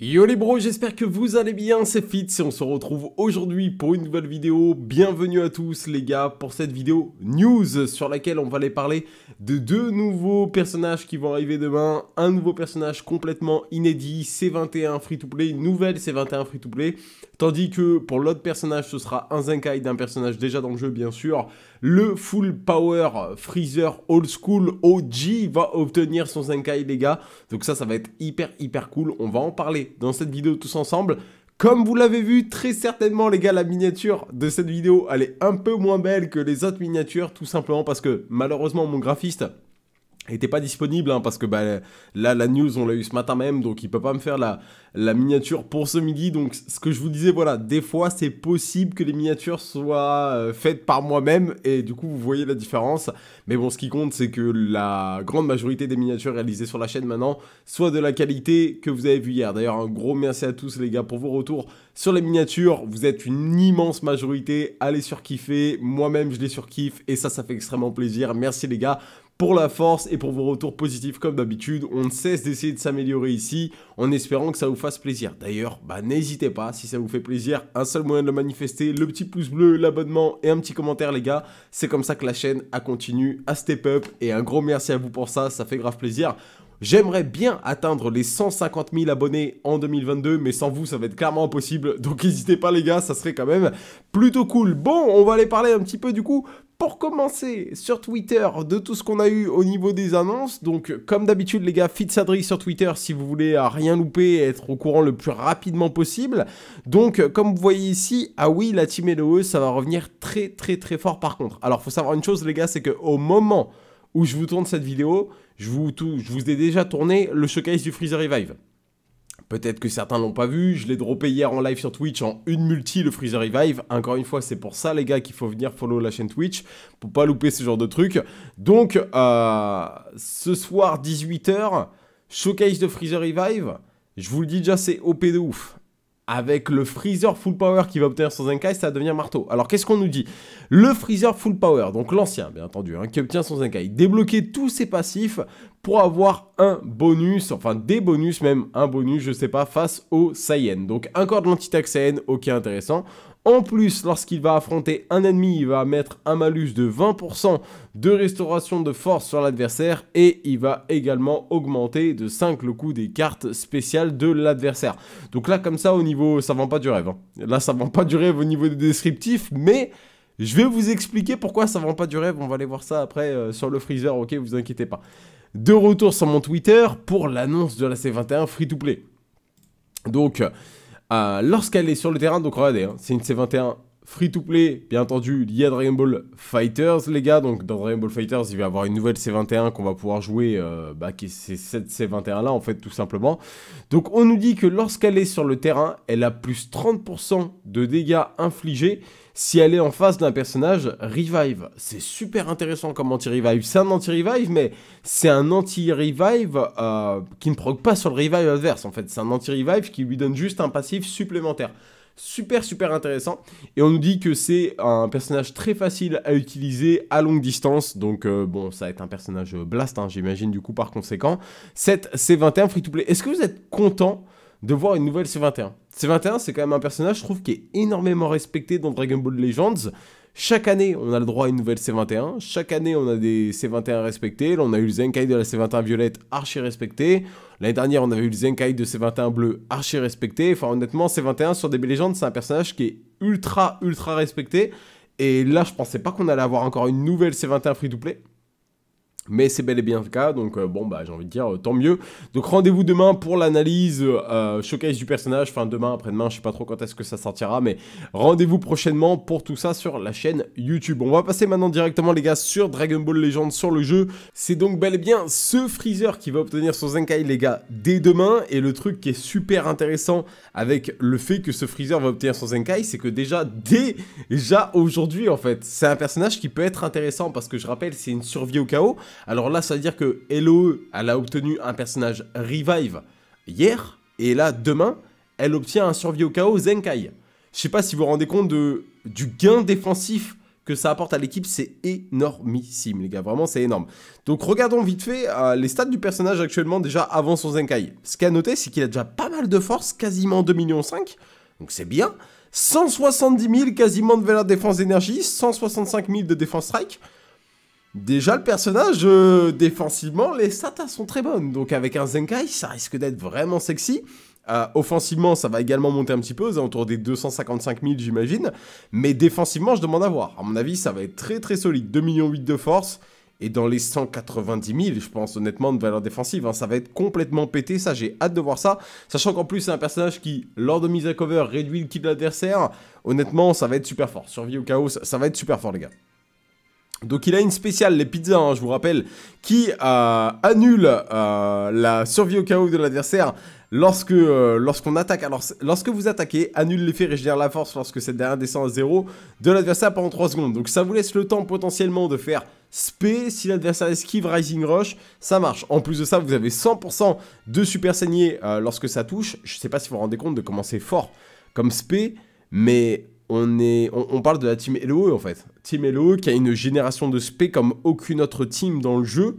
Yo les bros, j'espère que vous allez bien, c'est Fitz et on se retrouve aujourd'hui pour une nouvelle vidéo. Bienvenue à tous les gars pour cette vidéo news sur laquelle on va aller parler de deux nouveaux personnages qui vont arriver demain. Un nouveau personnage complètement inédit, C21 Free to Play, nouvelle C21 Free to Play. Tandis que pour l'autre personnage, ce sera un Zenkai d'un personnage déjà dans le jeu bien sûr. Le Full Power Freezer Old School OG va obtenir son Zenkai les gars. Donc ça, ça va être hyper hyper cool, on va en parler dans cette vidéo tous ensemble. Comme vous l'avez vu, très certainement les gars, la miniature de cette vidéo, elle est un peu moins belle que les autres miniatures, tout simplement parce que malheureusement mon graphiste était pas disponible hein, parce que bah, là la news on l'a eu ce matin même donc il peut pas me faire la, la miniature pour ce midi donc ce que je vous disais voilà des fois c'est possible que les miniatures soient euh, faites par moi-même et du coup vous voyez la différence mais bon ce qui compte c'est que la grande majorité des miniatures réalisées sur la chaîne maintenant soient de la qualité que vous avez vu hier d'ailleurs un gros merci à tous les gars pour vos retours sur les miniatures vous êtes une immense majorité allez surkiffer moi-même je les surkiffe et ça ça fait extrêmement plaisir merci les gars pour la force et pour vos retours positifs comme d'habitude. On ne cesse d'essayer de s'améliorer ici en espérant que ça vous fasse plaisir. D'ailleurs, bah, n'hésitez pas, si ça vous fait plaisir, un seul moyen de le manifester, le petit pouce bleu, l'abonnement et un petit commentaire les gars. C'est comme ça que la chaîne a continué à step up et un gros merci à vous pour ça, ça fait grave plaisir. J'aimerais bien atteindre les 150 000 abonnés en 2022, mais sans vous, ça va être clairement impossible. Donc n'hésitez pas les gars, ça serait quand même plutôt cool. Bon, on va aller parler un petit peu du coup pour commencer sur Twitter de tout ce qu'on a eu au niveau des annonces. Donc comme d'habitude les gars, fitzadri sur Twitter si vous voulez rien louper et être au courant le plus rapidement possible. Donc comme vous voyez ici, ah oui la team LOE ça va revenir très très très fort par contre. Alors faut savoir une chose les gars, c'est qu'au moment où je vous tourne cette vidéo, je vous, je vous ai déjà tourné le showcase du Freezer Revive. Peut-être que certains l'ont pas vu, je l'ai droppé hier en live sur Twitch en une multi le Freezer Revive. Encore une fois, c'est pour ça les gars qu'il faut venir follow la chaîne Twitch pour pas louper ce genre de truc. Donc euh, ce soir 18h, showcase de Freezer Revive. Je vous le dis déjà, c'est OP de ouf avec le Freezer Full Power qui va obtenir son Zenkai, ça va devenir marteau. Alors qu'est-ce qu'on nous dit Le Freezer Full Power, donc l'ancien bien entendu, hein, qui obtient son Zenkai, débloquer tous ses passifs pour avoir un bonus, enfin des bonus même, un bonus, je sais pas, face au Saiyan. Donc un corps de lanti Saiyan, ok intéressant. En plus, lorsqu'il va affronter un ennemi, il va mettre un malus de 20% de restauration de force sur l'adversaire et il va également augmenter de 5 le coût des cartes spéciales de l'adversaire. Donc là, comme ça, au niveau, ça vend pas du rêve. Hein. Là, ça vend pas du rêve au niveau des descriptifs, mais... Je vais vous expliquer pourquoi ça vend pas du rêve, on va aller voir ça après euh, sur le freezer, ok, vous inquiétez pas. De retour sur mon Twitter pour l'annonce de la C21 Free to Play. Donc, euh, lorsqu'elle est sur le terrain, donc regardez, hein, c'est une C21 free to play, bien entendu, lié à Dragon Ball Fighters, les gars. Donc, dans Dragon Ball Fighters, il va y avoir une nouvelle C21 qu'on va pouvoir jouer, euh, bah, qui est cette C21 là, en fait, tout simplement. Donc, on nous dit que lorsqu'elle est sur le terrain, elle a plus 30% de dégâts infligés si elle est en face d'un personnage revive. C'est super intéressant comme anti-revive. C'est un anti-revive, mais c'est un anti-revive euh, qui ne proc pas sur le revive adverse, en fait. C'est un anti-revive qui lui donne juste un passif supplémentaire super super intéressant. Et on nous dit que c'est un personnage très facile à utiliser à longue distance, donc euh, bon, ça va être un personnage blast, hein, j'imagine du coup par conséquent. 7, c'est 21 free to play. Est-ce que vous êtes content de voir une nouvelle C21. C21, c'est quand même un personnage, je trouve, qui est énormément respecté dans Dragon Ball Legends. Chaque année, on a le droit à une nouvelle C21. Chaque année, on a des C21 respectés. Là, on a eu le Zenkai de la C21 violette archi respecté. L'année dernière, on a eu le Zenkai de C21 bleu archi respecté. Enfin, honnêtement, C21 sur DB Legends, c'est un personnage qui est ultra, ultra respecté. Et là, je pensais pas qu'on allait avoir encore une nouvelle C21 free to play. Mais c'est bel et bien le cas, donc euh, bon, bah j'ai envie de dire, euh, tant mieux. Donc rendez-vous demain pour l'analyse euh, showcase du personnage, enfin demain, après-demain, je sais pas trop quand est-ce que ça sortira, mais rendez-vous prochainement pour tout ça sur la chaîne YouTube. On va passer maintenant directement les gars sur Dragon Ball Legends, sur le jeu. C'est donc bel et bien ce Freezer qui va obtenir son Zenkai les gars dès demain, et le truc qui est super intéressant avec le fait que ce Freezer va obtenir son Zenkai, c'est que déjà, déjà aujourd'hui en fait, c'est un personnage qui peut être intéressant, parce que je rappelle, c'est une survie au chaos, alors là, ça veut dire que LOE, elle a obtenu un personnage Revive hier, et là, demain, elle obtient un survie au chaos Zenkai. Je sais pas si vous vous rendez compte de, du gain défensif que ça apporte à l'équipe, c'est énormissime, les gars. Vraiment, c'est énorme. Donc, regardons vite fait euh, les stats du personnage actuellement, déjà avant son Zenkai. Ce qu'il a noté, c'est qu'il a déjà pas mal de force, quasiment 2,5 millions. Donc, c'est bien. 170 000 quasiment de valeur défense d'énergie, 165 000 de défense strike. Déjà, le personnage, euh, défensivement, les satas sont très bonnes. Donc, avec un Zenkai, ça risque d'être vraiment sexy. Euh, offensivement, ça va également monter un petit peu, autour des 255 000, j'imagine. Mais défensivement, je demande à voir. À mon avis, ça va être très très solide. 2 millions de force. Et dans les 190 000, je pense honnêtement, de valeur défensive, hein, ça va être complètement pété, ça j'ai hâte de voir ça. Sachant qu'en plus c'est un personnage qui, lors de mise à cover, réduit le kill de l'adversaire. Honnêtement, ça va être super fort. Survie au chaos, ça va être super fort les gars. Donc il a une spéciale, les pizzas, hein, je vous rappelle, qui euh, annule euh, la survie au chaos de l'adversaire lorsque euh, attaque. Alors lorsque vous attaquez, annule l'effet régénère la force lorsque cette dernière descend à 0 de l'adversaire pendant 3 secondes. Donc ça vous laisse le temps potentiellement de faire SP, si l'adversaire esquive Rising Rush, ça marche. En plus de ça, vous avez 100% de super saignée lorsque ça touche. Je ne sais pas si vous vous rendez compte de commencer fort comme SP, mais on, est, on, parle de la team Hello, e, en fait. Team LOE qui a une génération de spé comme aucune autre team dans le jeu.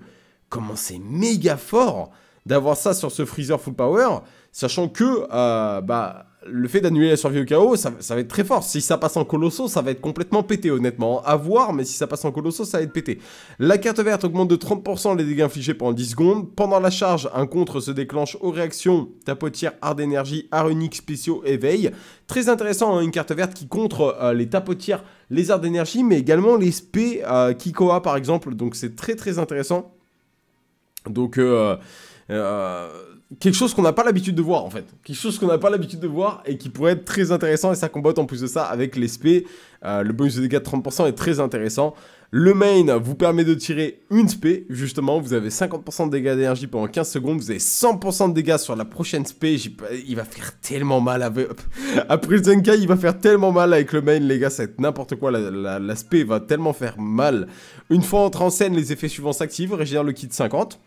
Comment c'est méga fort d'avoir ça sur ce Freezer Full Power, sachant que euh, bah, le fait d'annuler la survie au chaos, ça, va être très fort. Si ça passe en colosso, ça va être complètement pété, honnêtement. À voir, mais si ça passe en colosso, ça va être pété. La carte verte augmente de 30% les dégâts infligés pendant 10 secondes. Pendant la charge, un contre se déclenche aux réactions tapotière, art d'énergie, art spéciaux, éveil. Très intéressant, hein, une carte verte qui contre euh, les tapotiers les arts d'énergie, mais également les spé euh, Kikoa, par exemple. Donc c'est très très intéressant. Donc... Euh, euh, quelque chose qu'on n'a pas l'habitude de voir en fait. Quelque chose qu'on n'a pas l'habitude de voir et qui pourrait être très intéressant et ça combatte en plus de ça avec l'SP. Euh, le bonus de dégâts de 30% est très intéressant. Le main vous permet de tirer une spé, justement, vous avez 50% de dégâts d'énergie pendant 15 secondes, vous avez 100% de dégâts sur la prochaine spé, il va faire tellement mal avec... Après le Zenkai, il va faire tellement mal avec le main, les gars, Ça va être n'importe quoi, la, spé va tellement faire mal. Une fois entré en scène, les effets suivants s'activent, régénère le kit 50,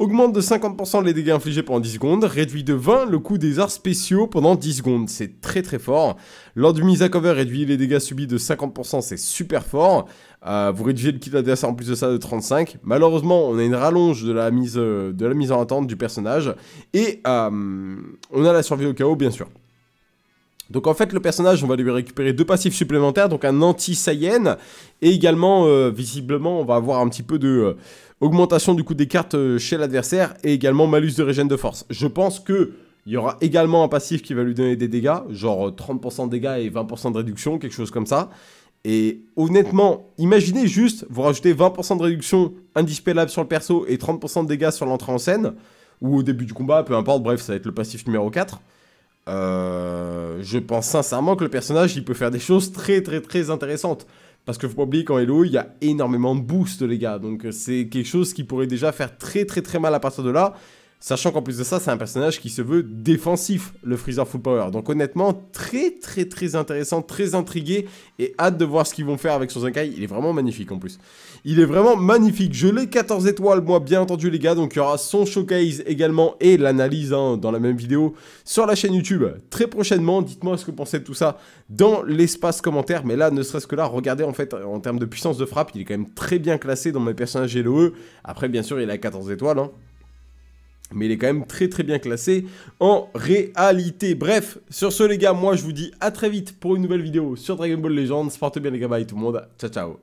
Augmente de 50% les dégâts infligés pendant 10 secondes, réduit de 20 le coût des arts spéciaux pendant 10 secondes, c'est très très fort. Lors du mise à cover, réduit les dégâts subis de 50%, c'est super fort. Euh, vous réduisez le kit ADS en plus de ça de 35. Malheureusement, on a une rallonge de la mise, euh, de la mise en attente du personnage. Et euh, on a la survie au chaos, bien sûr. Donc en fait le personnage on va lui récupérer deux passifs supplémentaires, donc un anti-Saiyan et également euh, visiblement on va avoir un petit peu de euh, augmentation du coût des cartes euh, chez l'adversaire et également malus de régène de force. Je pense que il y aura également un passif qui va lui donner des dégâts, genre 30% de dégâts et 20% de réduction, quelque chose comme ça. Et honnêtement, imaginez juste, vous rajoutez 20% de réduction indispellable sur le perso et 30% de dégâts sur l'entrée en scène, ou au début du combat, peu importe, bref, ça va être le passif numéro 4. Euh, je pense sincèrement que le personnage, il peut faire des choses très très très intéressantes. Parce que faut pas oublier qu'en Hello, il y a énormément de boosts, les gars. Donc euh, c'est quelque chose qui pourrait déjà faire très très très mal à partir de là. Sachant qu'en plus de ça, c'est un personnage qui se veut défensif, le Freezer Full Power. Donc honnêtement, très très très intéressant, très intrigué et hâte de voir ce qu'ils vont faire avec son Zenkai. Il est vraiment magnifique en plus. Il est vraiment magnifique. Je l'ai 14 étoiles, moi, bien entendu, les gars. Donc il y aura son showcase également et l'analyse hein, dans la même vidéo sur la chaîne YouTube très prochainement. Dites-moi ce que vous pensez de tout ça dans l'espace commentaire. Mais là, ne serait-ce que là, regardez en fait, en termes de puissance de frappe, il est quand même très bien classé dans mes personnages LOE. Après, bien sûr, il a 14 étoiles. Hein mais il est quand même très très bien classé en réalité. Bref, sur ce les gars, moi je vous dis à très vite pour une nouvelle vidéo sur Dragon Ball Legends. Portez bien les gars, bye tout le monde. Ciao ciao.